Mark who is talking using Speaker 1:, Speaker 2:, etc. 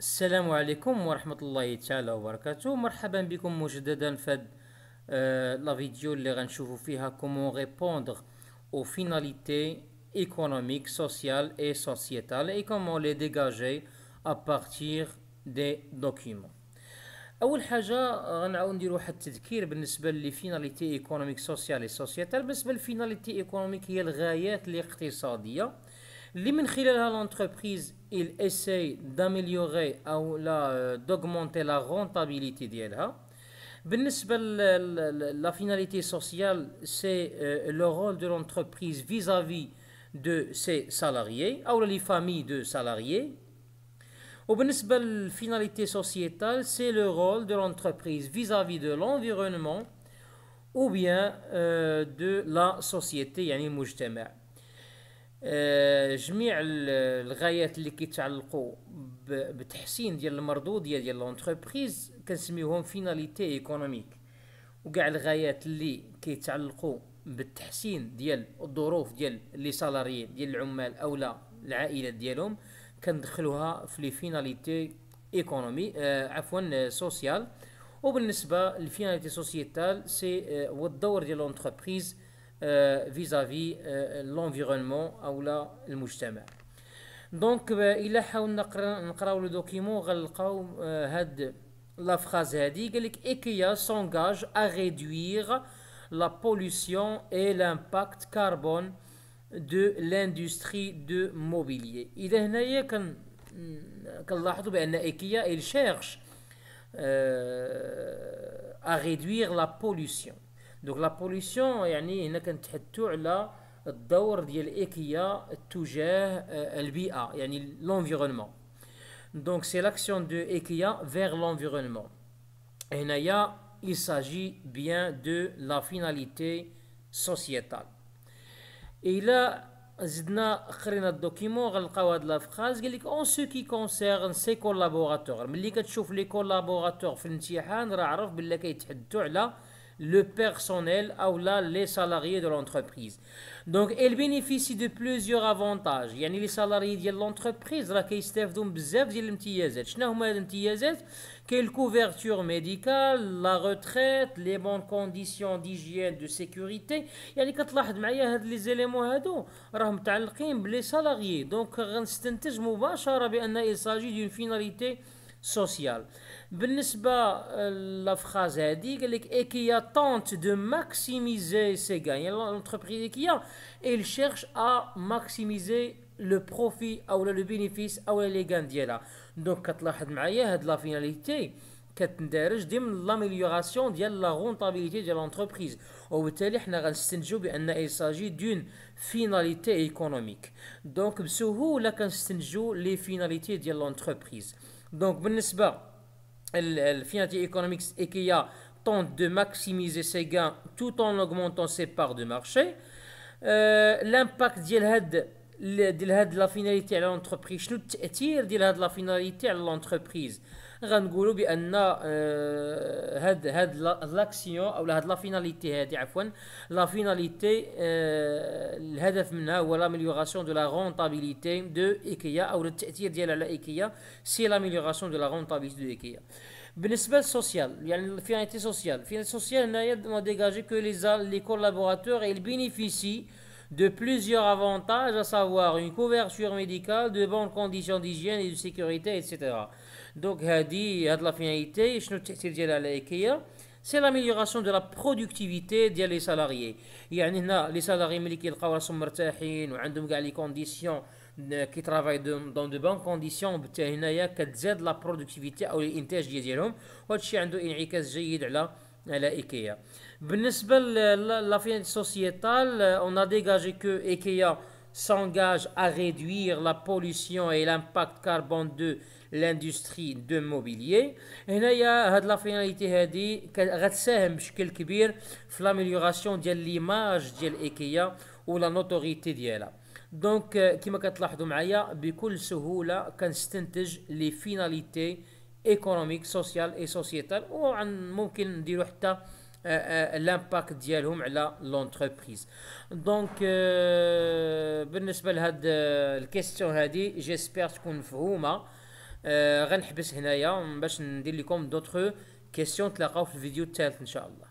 Speaker 1: السلام عليكم ورحمة الله تعالى وبركاته مرحبا بكم مجددا في هذا آه لا فيديو اللي غنشوفو فيها كومون ريبوندر او فيناليتي ايكونوميك سوسيال اي سوسيتال اي كومون لي ديغاجي à دي دوكيمون اول حاجه غنعاود نديرو واحد التذكير بالنسبه لفيناليتي ايكونوميك سوسيال اي سوسيتال بالنسبه لفيناليتي ايكونوميك هي الغايات الاقتصاديه l'entreprise, il essaye d'améliorer ou euh, d'augmenter la rentabilité La finalité sociale, c'est euh, le rôle de l'entreprise vis-à-vis de ses salariés ou les familles de salariés. finalité sociétale finalité sociétale, rôle le rôle de à vis-à-vis ou l'environnement, ou euh, la société يعني société. آه، جميع الغايات اللي كيتعلقوا بتحسين ديال المردوديه ديال لونتربريز كنسميوهم فيناليتي ايكونوميك وكاع الغايات اللي كيتعلقوا بالتحسين ديال الظروف ديال لي سالاري ديال العمال او لا العائلات ديالهم كندخلوها في لي فيناليتي ايكونومي آه عفوا آه، سوسيال وبالنسبه للفيناليتي سوسيتال سي آه والدور ديال لونتربريز Euh, vis-à-vis euh, l'environnement ou euh, la société. Donc, il حاولنا نقراو لو دوكيمون غنلقاو هاد لا phrase هادي قال لك s'engage à à la pollution et l'impact carbone de l'industrie de mobilier. إذا هنايا كن كنلاحظوا بان IKEA, il cherche à réduire la pollution. دوك لا بوليسيون يعني هنا كنتحدثوا على الدور ديال ايكيا تجاه آه، البيئه يعني لونفيرونمون دونك سي لاكسيون دو ايكيا فيغ لونفيرونمون هنايا il s'agit bien de la finalité sociétale. Et là, زدنا قرينا الدوكيمون غنلقاو هاد لافخاز قال لك اون سو كي كونسيرن سي كولابوراتور ملي كتشوف لي كولابوراتور في الامتحان راه عرف بلي كيتحدثوا على le personnel ou là les salariés de l'entreprise. Donc, elle bénéficie de plusieurs avantages. les salariés de l'entreprise, là, qui se font bzef de l'emtiyazet. Chnaoumademtiyazet, quelle couverture médicale, la retraite, les bonnes conditions d'hygiène, de sécurité. Yani, quand l'ahd m'aïa, les éléments hado, rahm ta'alqim, les salariés. Donc, rahm stentej moubacha, rahm il s'agit d'une finalité social. à euh, la phrase a dit que l'équipe tente de maximiser ses gains. L'entreprise qui il cherche à maximiser le profit, ou le bénéfice, ou les gains. Diela. Donc, la finalité, l'amélioration de la rentabilité de l'entreprise. Il s'agit d'une finalité économique. Donc, les finalités de l'entreprise donc, non, ce Economics et finançiers tentent tente de maximiser ses gains tout en augmentant ses parts de marché. Euh, l'impact de la finalité à l'entreprise, est la finalité à l'entreprise. غنقولوا بان هاد هاد لاكسيون او هاد لا فيناليتي هادي عفوا لا فيناليتي الهدف منها هو لاميليوراسيون دو لا رونتابيليتي دو ايكيا او التاثير ديالها على ايكيا سي لاميليوراسيون دو لا رونتابيليتي دو ايكيا بالنسبه للسوسيال يعني الفيناليتي سوسيال الفيناليتي سوسيال هنايا ديجاجي كو لي لي كولابوراتور اي البينيفيسي de plusieurs avantages, à savoir une couverture médicale, de bonnes conditions d'hygiène et de sécurité, etc. Donc, Hadi, de la finalité, c'est l'amélioration de la productivité des salariés. les salariés qui كيلقاو راسهم مرتاحين وعندهم كاع conditions euh, qui travaillent dans de bonnes conditions, كونديسيون حتى هنايا كتزاد لا برودكتيفيتي une الانتاج ديالهم à la IKEA. La sociétale, euh, on a dégagé que IKEA s'engage à réduire la pollution et l'impact carbone de l'industrie de mobilier. Et là, il y a euh, la finalité de l'amélioration de l'image de l'IKEA ou la notoriété de l'IKEA. Donc, comme vous m'a voyez, avec toute facilité, on les finalités. ايكونوميك سوسيال اي سوسيتال وعن ممكن نديرو حتى لامباكت ديالهم على لونتربريز دونك بالنسبه لهاد الكيستيون هادي جيسبر تكون مفهومه غنحبس هنايا باش ندير لكم دوطخ كيستيون تلاقاو في الفيديو الثالث ان شاء الله